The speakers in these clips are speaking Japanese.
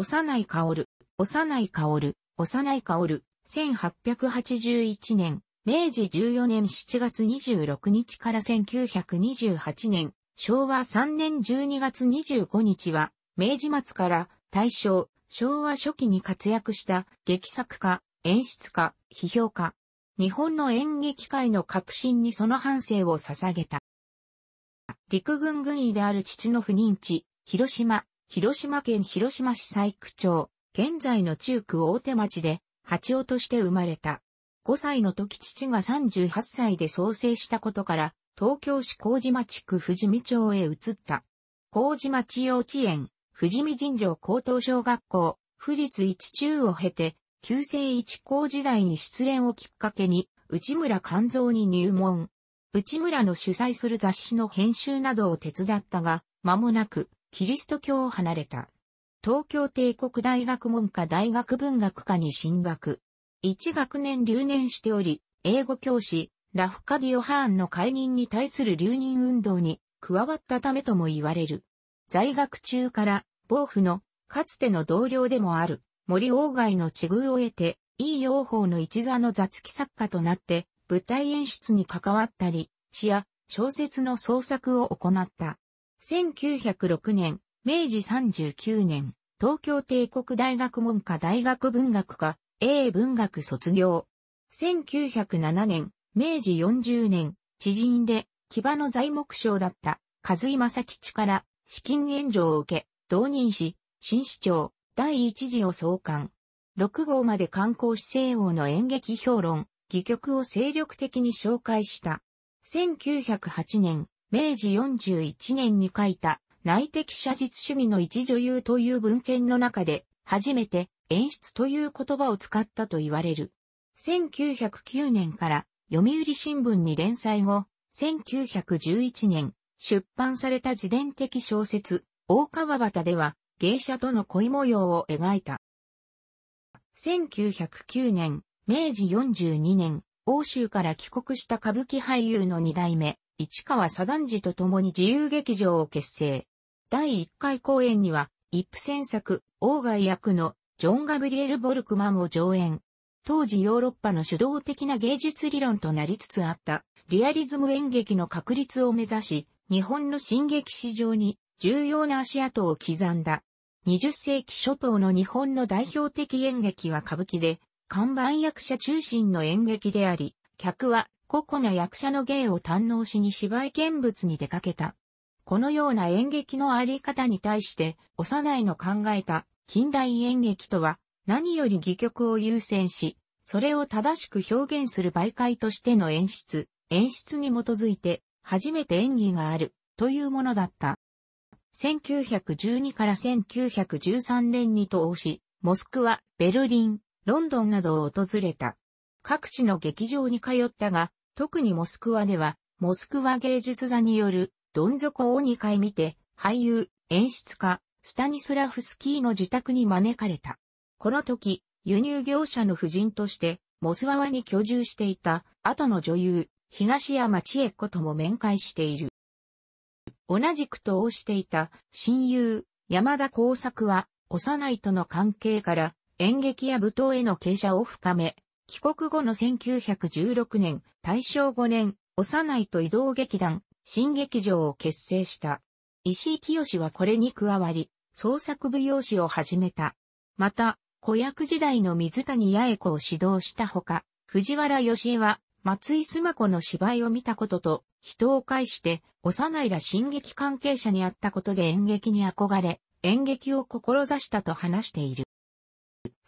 幼い薫、幼い薫、幼い薫、1881年、明治14年7月26日から1928年、昭和3年12月25日は、明治末から大正、昭和初期に活躍した劇作家、演出家、批評家。日本の演劇界の革新にその反省を捧げた。陸軍軍医である父の不妊地、広島、広島県広島市西区町、現在の中区大手町で、八尾として生まれた。5歳の時父が38歳で創生したことから、東京市麹町区富士見町へ移った。麹町幼稚園、富士見尋常高等小学校、士立一中を経て、旧世一高時代に失恋をきっかけに、内村勘蔵に入門。内村の主催する雑誌の編集などを手伝ったが、間もなく、キリスト教を離れた。東京帝国大学文科大学文学科に進学。一学年留年しており、英語教師、ラフカディオ・ハーンの解任に対する留任運動に加わったためとも言われる。在学中から、暴府の、かつての同僚でもある、森鴎外の地遇を得て、いい養法の一座の雑記作家となって、舞台演出に関わったり、詩や小説の創作を行った。1906年、明治39年、東京帝国大学文科大学文学科、英文学卒業。1907年、明治40年、知人で、騎馬の材木賞だった、和井正吉から資金援助を受け、同任し、新市長、第一次を創刊。6号まで観光市政王の演劇評論、戯曲を精力的に紹介した。1908年、明治41年に書いた内的写実主義の一女優という文献の中で初めて演出という言葉を使ったと言われる。1909年から読売新聞に連載後、1911年出版された自伝的小説、大川端では芸者との恋模様を描いた。1909年、明治42年、欧州から帰国した歌舞伎俳優の二代目、市川左団次と共に自由劇場を結成。第1回公演には、一夫戦作、王外役のジョン・ガブリエル・ボルクマンを上演。当時ヨーロッパの主導的な芸術理論となりつつあった、リアリズム演劇の確立を目指し、日本の新劇史上に重要な足跡を刻んだ。20世紀初頭の日本の代表的演劇は歌舞伎で、看板役者中心の演劇であり、客は個々の役者の芸を堪能しに芝居見物に出かけた。このような演劇のあり方に対して、幼いの考えた近代演劇とは、何より戯曲を優先し、それを正しく表現する媒介としての演出、演出に基づいて、初めて演技がある、というものだった。1912から1913年に投資、モスクワ、ベルリン、ロンドンなどを訪れた。各地の劇場に通ったが、特にモスクワでは、モスクワ芸術座による、どん底を2回見て、俳優、演出家、スタニスラフスキーの自宅に招かれた。この時、輸入業者の夫人として、モスワワに居住していた、後の女優、東山千恵子とも面会している。同じくとしていた、親友、山田耕作は、幼いとの関係から、演劇や舞踏への傾斜を深め、帰国後の1916年、大正5年、幼いと移動劇団、新劇場を結成した。石井清はこれに加わり、創作舞踊師を始めた。また、子役時代の水谷八重子を指導したほか、藤原義江は松井須磨子の芝居を見たことと、人を介して幼いら新劇関係者に会ったことで演劇に憧れ、演劇を志したと話している。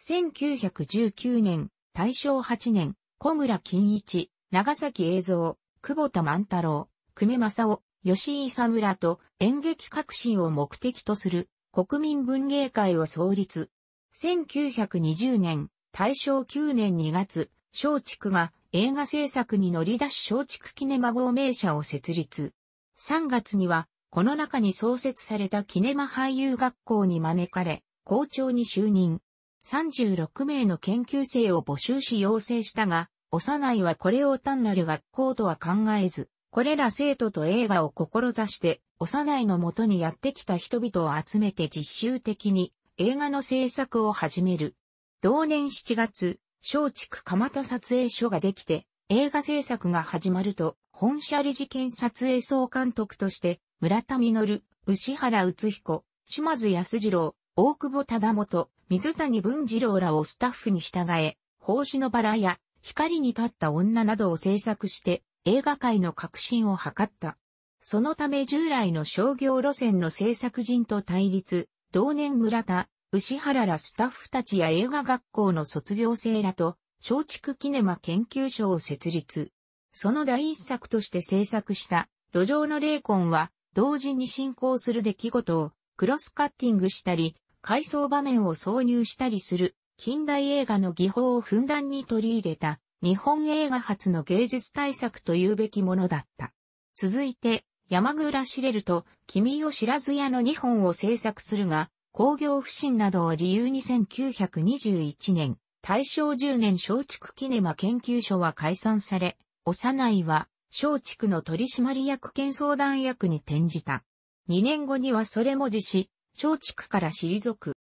1919年、大正8年、小村金一、長崎映像、久保田万太郎、久米正夫、吉井久村と演劇革新を目的とする国民文芸会を創立。1920年、大正9年2月、松竹が映画制作に乗り出し松竹キネマ号名社を設立。3月には、この中に創設されたキネマ俳優学校に招かれ、校長に就任。36名の研究生を募集し要請したが、幼いはこれを単なる学校とは考えず、これら生徒と映画を志して、幼いのもとにやってきた人々を集めて実習的に映画の制作を始める。同年7月、松竹蒲田撮影所ができて、映画制作が始まると、本社理事件撮影総監督として、村田実、牛原宇彦、島津安次郎、大久保忠元、水谷文次郎らをスタッフに従え、奉仕のバラや光に立った女などを制作して映画界の革新を図った。そのため従来の商業路線の制作人と対立、同年村田、牛原らスタッフたちや映画学校の卒業生らと、松竹キネマ研究所を設立。その第一作として制作した、路上の霊魂は、同時に進行する出来事を、クロスカッティングしたり、回想場面を挿入したりする近代映画の技法をふんだんに取り入れた日本映画初の芸術大作というべきものだった。続いて山倉知れると君を知らず屋の2本を制作するが工業不振などを理由に1921年大正10年松竹キネマ研究所は解散され、幼いは松竹の取締役兼相談役に転じた。2年後にはそれも辞し、松竹から退く。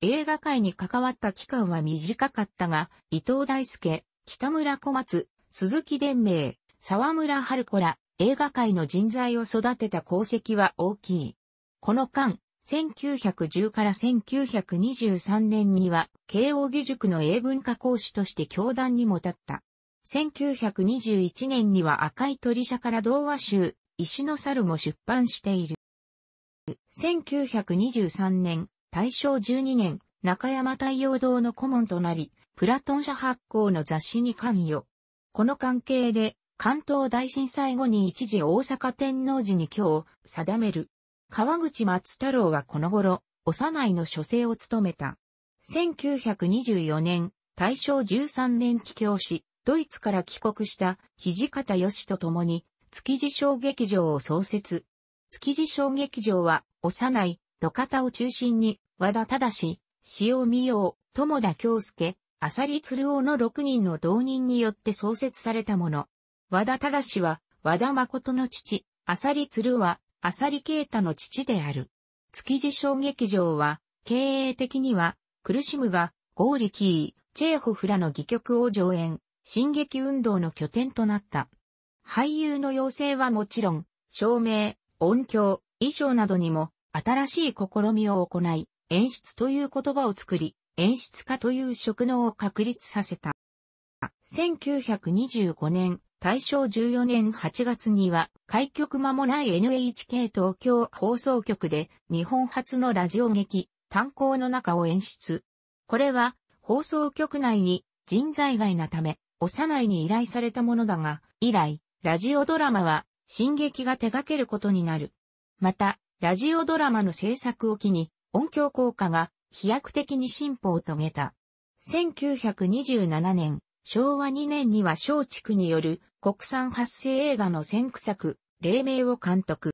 映画界に関わった期間は短かったが、伊藤大輔、北村小松、鈴木伝明、沢村春子ら映画界の人材を育てた功績は大きい。この間、1910から1923年には、慶應義塾の英文化講師として教壇にも立った。1921年には赤い鳥社から童話集、石の猿も出版している。1923年、大正12年、中山太陽堂の顧問となり、プラトン社発行の雑誌に関与。この関係で、関東大震災後に一時大阪天皇寺に今日、定める。川口松太郎はこの頃、幼いの書生を務めた。1924年、大正13年帰郷し、ドイツから帰国した土方義と共に、築地小劇場を創設。築地小劇場は、幼い、土方を中心に、和田正、塩見洋、友田京介、浅利鶴尾の6人の同人によって創設されたもの。和田正は、和田誠の父、浅利鶴は、浅利慶太の父である。築地小劇場は、経営的には、苦しむが、ゴーリキー、チェーホフらの戯曲を上演、進撃運動の拠点となった。俳優の養成はもちろん、照明、音響、衣装などにも新しい試みを行い、演出という言葉を作り、演出家という職能を確立させた。1925年、大正14年8月には、開局間もない NHK 東京放送局で、日本初のラジオ劇、炭鉱の中を演出。これは、放送局内に人材外なため、幼いに依頼されたものだが、以来、ラジオドラマは進撃が手掛けることになる。また、ラジオドラマの制作を機に、音響効果が飛躍的に進歩を遂げた。1927年、昭和2年には松竹による国産発生映画の先駆作、黎明を監督。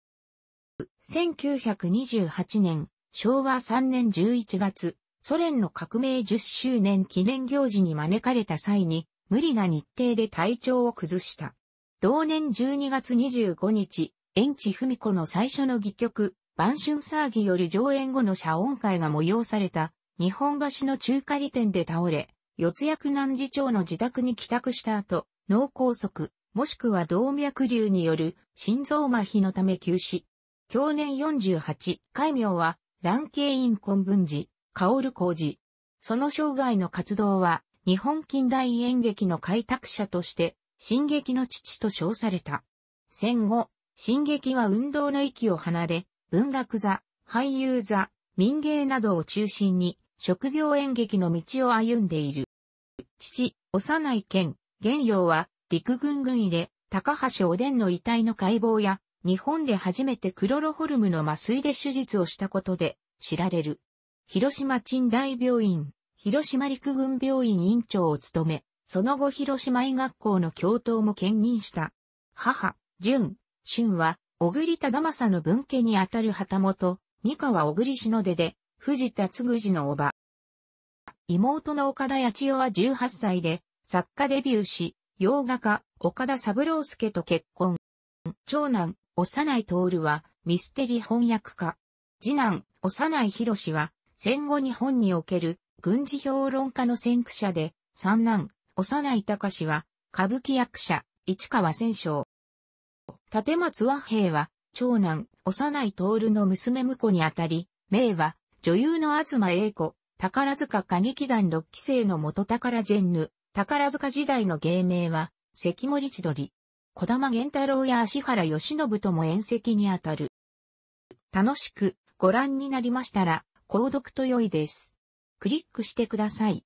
1928年、昭和3年11月、ソ連の革命10周年記念行事に招かれた際に、無理な日程で体調を崩した。同年12月25日、園地文子の最初の戯曲、晩春騒ぎより上演後の謝恩会が催された、日本橋の中華利店で倒れ、四谷南次町の自宅に帰宅した後、脳梗塞、もしくは動脈瘤による心臓麻痺のため急死。去年48、改名は、蘭慶院昆文寺、薫工寺。その生涯の活動は、日本近代演劇の開拓者として、進撃の父と称された。戦後、進撃は運動の域を離れ、文学座、俳優座、民芸などを中心に、職業演劇の道を歩んでいる。父、幼い県、玄洋は、陸軍軍医で、高橋おでんの遺体の解剖や、日本で初めてクロロホルムの麻酔で手術をしたことで、知られる。広島鎮大病院、広島陸軍病院院長を務め、その後広島医学校の教頭も兼任した。母、淳、俊は、小栗忠政の文家にあたる旗本、三河小栗忍の出で、藤田嗣次の叔母。妹の岡田八代は18歳で、作家デビューし、洋画家、岡田三郎介と結婚。長男、幼い徹は、ミステリー翻訳家。次男、幼い博士は、戦後日本における、軍事評論家の先駆者で、三男、幼い隆は、歌舞伎役者、市川千章。立松和平は、長男、幼い徹の娘婿にあたり、名は、女優の東英子、宝塚歌劇団6期生の元宝ジェンヌ、宝塚時代の芸名は、関森千鳥。小玉源太郎や足原義信とも遠席にあたる。楽しくご覧になりましたら、購読と良いです。クリックしてください。